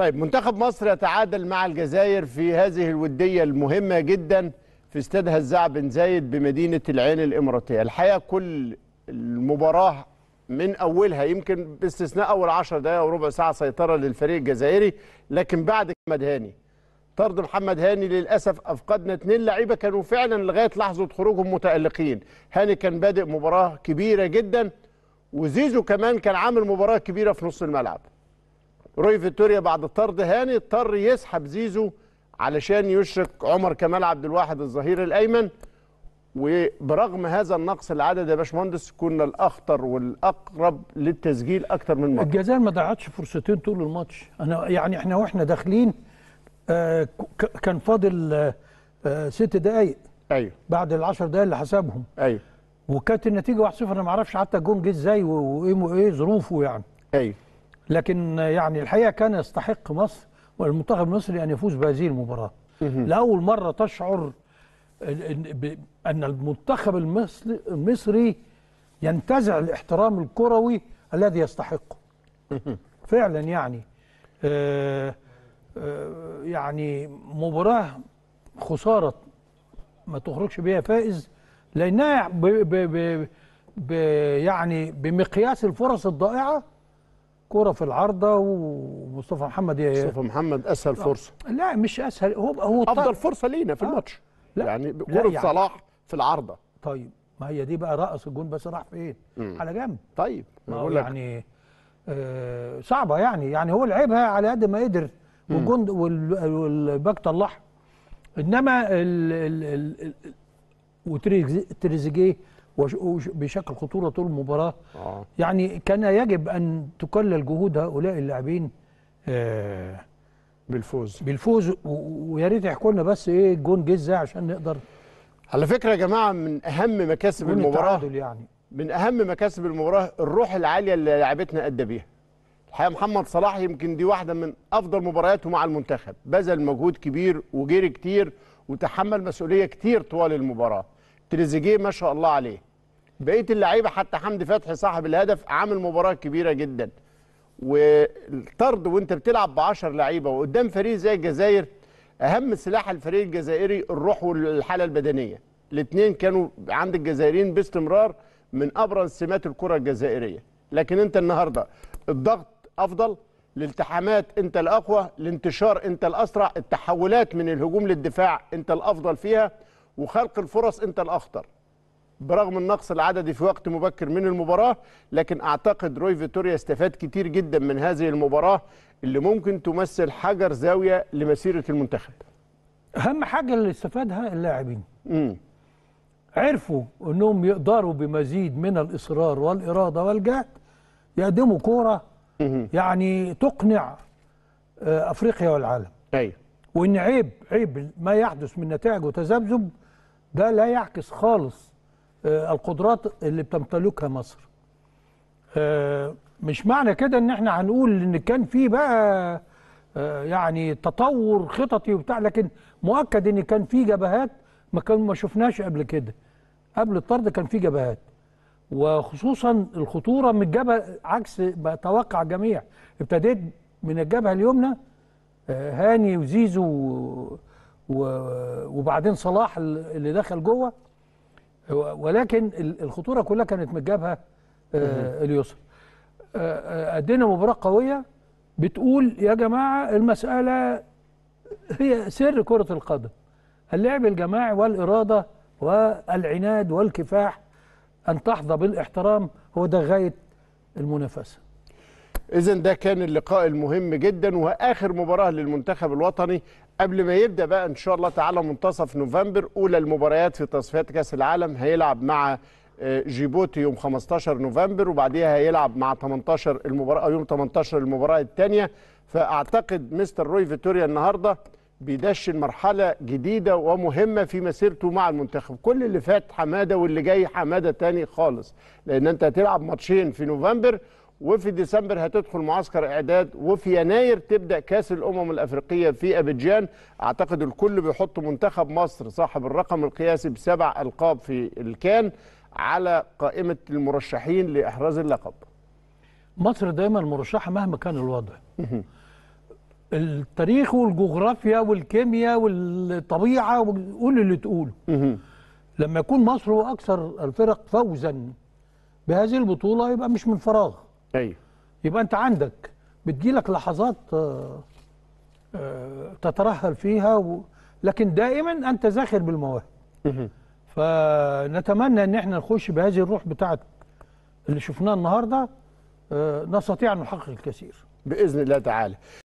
طيب منتخب مصر يتعادل مع الجزائر في هذه الودية المهمة جدا في استاد هزاع بن زايد بمدينة العين الإماراتية الحقيقة كل المباراة من أولها يمكن باستثناء أول 10 دقائق وربع ساعة سيطرة للفريق الجزائري لكن بعد محمد هاني طرد محمد هاني للأسف أفقدنا اثنين لعيبة كانوا فعلا لغاية لحظة خروجهم متألقين هاني كان بادئ مباراة كبيرة جدا وزيزو كمان كان عامل مباراة كبيرة في نص الملعب روي فيتوريا بعد طرد هاني اضطر يسحب زيزو علشان يشرك عمر كمال عبد الواحد الظهير الايمن وبرغم هذا النقص العدد يا باشمهندس كنا الاخطر والاقرب للتسجيل اكثر من مره الجزائر ما ضيعتش فرصتين طول الماتش انا يعني احنا واحنا داخلين آه كان فاضل آه, آه، ست دقائق ايوه بعد ال 10 دقائق اللي حسبهم ايوه وكانت النتيجه 1-0 انا ما اعرفش حتى الجون جه ازاي وايه إيه ظروفه يعني ايوه لكن يعني الحقيقة كان يستحق مصر والمنتخب المصري أن يفوز بهذه المباراة لأول مرة تشعر أن المنتخب المصري ينتزع الاحترام الكروي الذي يستحقه فعلا يعني آآ آه، آآ آه، يعني مباراة خسارة ما تخرجش بيها فائز لأنها ب ب ب ب يعني بمقياس الفرص الضائعة كرة في العارضة ومصطفى محمد مصطفى محمد اسهل آه. فرصه لا مش اسهل هو هو افضل فرصه لينا في آه. الماتش لا. يعني كرة يعني. صلاح في العارضة طيب ما هي دي بقى رأس الجون بس راح فين؟ على جنب طيب بقول لك يعني آه صعبة يعني يعني هو لعبها على قد ما قدر والجون والباك طلعها انما ال ال ال وتريزيجيه وبشكل خطوره طول المباراه آه. يعني كان يجب ان تكلل جهود هؤلاء اللاعبين آه بالفوز بالفوز ويا ريت يحكوا لنا بس ايه الجون جه ازاي عشان نقدر على فكره يا جماعه من اهم مكاسب المباراه يعني من اهم مكاسب المباراه الروح العاليه اللي لعبتنا ادى بيها الحقيقه محمد صلاح يمكن دي واحده من افضل مبارياته مع المنتخب بذل مجهود كبير وجري كتير وتحمل مسؤوليه كتير طوال المباراه تريزيجيه ما شاء الله عليه بقيه اللعيبه حتى حمدي فتحي صاحب الهدف عامل مباراه كبيره جدا والطرد وانت بتلعب ب 10 لعيبه وقدام فريق زي الجزائر اهم سلاح الفريق الجزائري الروح والحاله البدنيه الاثنين كانوا عند الجزائريين باستمرار من ابرز سمات الكره الجزائريه لكن انت النهارده الضغط افضل الالتحامات انت الاقوى الانتشار انت الاسرع التحولات من الهجوم للدفاع انت الافضل فيها وخلق الفرص انت الاخطر برغم النقص العددي في وقت مبكر من المباراة لكن أعتقد روي فيتوريا استفاد كتير جدا من هذه المباراة اللي ممكن تمثل حجر زاوية لمسيرة المنتخب أهم حاجة اللي استفادها اللاعبين عرفوا أنهم يقدروا بمزيد من الإصرار والإرادة والجهد يقدموا كورة يعني تقنع آه، أفريقيا والعالم أيوه وان عيب عيب ما يحدث من نتائج وتذبذب ده لا يعكس خالص آه، القدرات اللي بتمتلكها مصر آه، مش معنى كده ان احنا هنقول ان كان في بقى آه، يعني تطور خططي وبتاع لكن مؤكد ان كان في جبهات ما كان ما شفناش قبل كده قبل الطرد كان في جبهات وخصوصا الخطوره من الجبهه عكس ما توقع الجميع ابتديت من الجبهه اليمنى هاني وزيزو وبعدين صلاح اللي دخل جوه ولكن الخطوره كلها كانت من الجبهه اليسرى ادينا مباراه قويه بتقول يا جماعه المساله هي سر كره القدم اللعب الجماعي والاراده والعناد والكفاح ان تحظى بالاحترام هو ده غايه المنافسه إذا ده كان اللقاء المهم جدا وآخر مباراة للمنتخب الوطني قبل ما يبدأ بقى إن شاء الله تعالى منتصف نوفمبر أولى المباريات في تصفيات كأس العالم هيلعب مع آه، جيبوتي يوم 15 نوفمبر وبعديها هيلعب مع 18 المباراة أو يوم 18 المباراة الثانية فأعتقد مستر روي فيتوريا النهارده بيدشن مرحلة جديدة ومهمة في مسيرته مع المنتخب كل اللي فات حمادة واللي جاي حمادة تاني خالص لأن أنت هتلعب ماتشين في نوفمبر وفي ديسمبر هتدخل معسكر اعداد وفي يناير تبدا كاس الامم الافريقيه في ابيجان اعتقد الكل بيحط منتخب مصر صاحب الرقم القياسي بسبع القاب في الكان على قائمه المرشحين لاحراز اللقب مصر دايما مرشحه مهما كان الوضع التاريخ والجغرافيا والكيمياء والطبيعه وقول اللي تقوله لما يكون مصر هو اكثر الفرق فوزا بهذه البطوله يبقى مش من فراغ ايوه يبقى انت عندك بتجيلك لحظات آه، آه، تترهل فيها و... لكن دائما انت زاخر بالمواهب فنتمنى ان احنا نخش بهذه الروح بتاعه اللي شفناه النهارده آه، نستطيع ان نحقق الكثير باذن الله تعالى